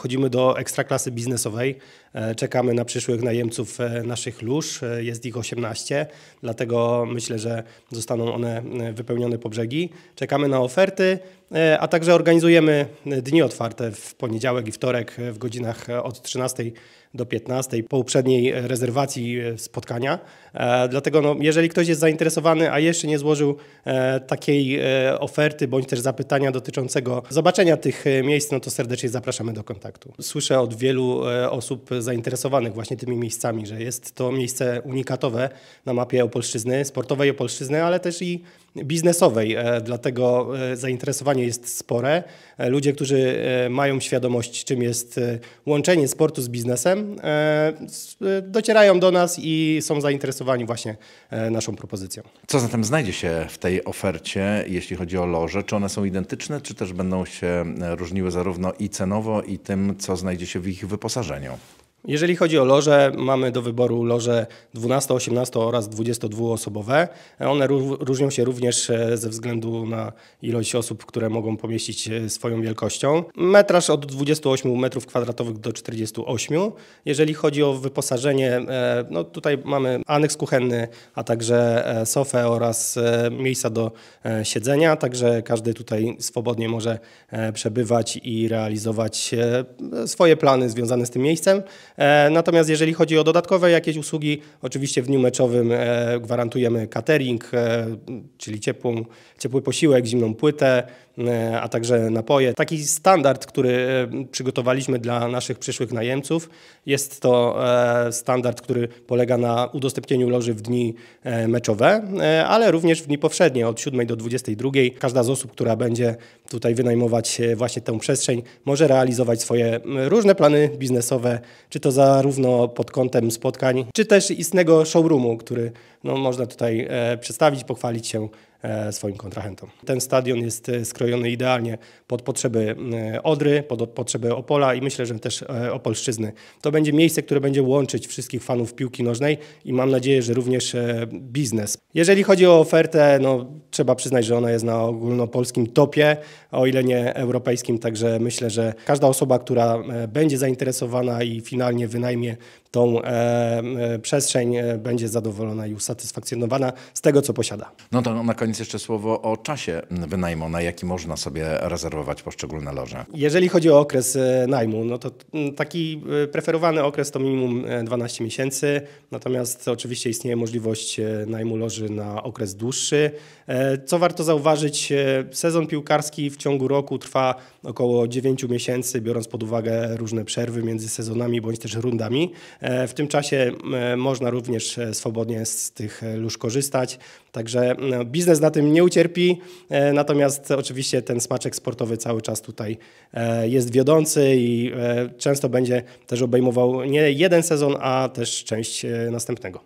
wchodzimy do ekstraklasy biznesowej. E, czekamy na przyszłych najemców e, naszych lóż. E, jest ich 18, dlatego myślę, że zostaną one wypełnione po brzegi. Czekamy na oferty. E, a także organizujemy dni otwarte w poniedziałek i wtorek w godzinach e, od 13 do 15 po uprzedniej rezerwacji e, spotkania. Dlatego no, jeżeli ktoś jest zainteresowany, a jeszcze nie złożył takiej oferty bądź też zapytania dotyczącego zobaczenia tych miejsc, no to serdecznie zapraszamy do kontaktu. Słyszę od wielu osób zainteresowanych właśnie tymi miejscami, że jest to miejsce unikatowe na mapie Opolszczyzny, sportowej Opolszczyzny, ale też i biznesowej. Dlatego zainteresowanie jest spore. E, ludzie, którzy e, mają świadomość, czym jest e, łączenie sportu z biznesem, docierają do nas i są zainteresowani właśnie naszą propozycją. Co zatem znajdzie się w tej ofercie, jeśli chodzi o loże? Czy one są identyczne, czy też będą się różniły zarówno i cenowo, i tym, co znajdzie się w ich wyposażeniu? Jeżeli chodzi o loże, mamy do wyboru loże 12, 18 oraz 22-osobowe. One różnią się również e, ze względu na ilość osób, które mogą pomieścić e, swoją wielkością. Metraż od 28 m2 do 48. Jeżeli chodzi o wyposażenie, e, no tutaj mamy aneks kuchenny, a także sofę oraz miejsca do siedzenia, także każdy tutaj swobodnie może przebywać i realizować swoje plany związane z tym miejscem. E, natomiast jeżeli chodzi o dodatkowe jakieś usługi, oczywiście w dniu meczowym e, gwarantujemy catering, e, czyli ciepłą, ciepły posiłek, zimną płytę, E, a także napoje. Taki standard, który e, przygotowaliśmy dla naszych przyszłych najemców, jest to e, standard, który polega na udostępnieniu loży w dni meczowe, ale również w dni powszednie od 7 do 22. Każda z osób, która będzie tutaj wynajmować właśnie tę przestrzeń, może realizować swoje różne plany biznesowe, czy to zarówno pod kątem spotkań, czy też istnego showroomu, który no, można tutaj przedstawić, pochwalić się E, swoim kontrahentom. Ten stadion jest e, skrojony idealnie pod potrzeby e, Odry, pod potrzeby Opola i myślę, że też Opolszczyzny. To będzie miejsce, które będzie łączyć wszystkich fanów piłki nożnej i mam nadzieję, że również biznes. Jeżeli chodzi o ofertę, no, trzeba przyznać, że ona jest na ogólnopolskim topie, o ile nie europejskim, także myślę, że każda osoba, która będzie zainteresowana i finalnie wynajmie tą przestrzeń, będzie zadowolona i usatysfakcjonowana z tego, co posiada. No to na koniec koniec jeszcze słowo o czasie wynajmu, na jaki można sobie rezerwować poszczególne loże. Jeżeli chodzi o okres e, najmu, no to mm, taki e, preferowany okres to minimum 12 e, miesięcy, natomiast oczywiście istnieje możliwość najmu loży na okres dłuższy. Co warto zauważyć, sezon piłkarski w ciągu roku trwa około 9 miesięcy, biorąc pod uwagę różne przerwy między sezonami bądź też rundami. W tym czasie można również swobodnie z tych lóż korzystać, także biznes na tym nie ucierpi, e, natomiast oczywiście ten smaczek sportowy cały czas tutaj e, jest wiodący i e, często będzie też obejmował nie jeden sezon, a też część następnego.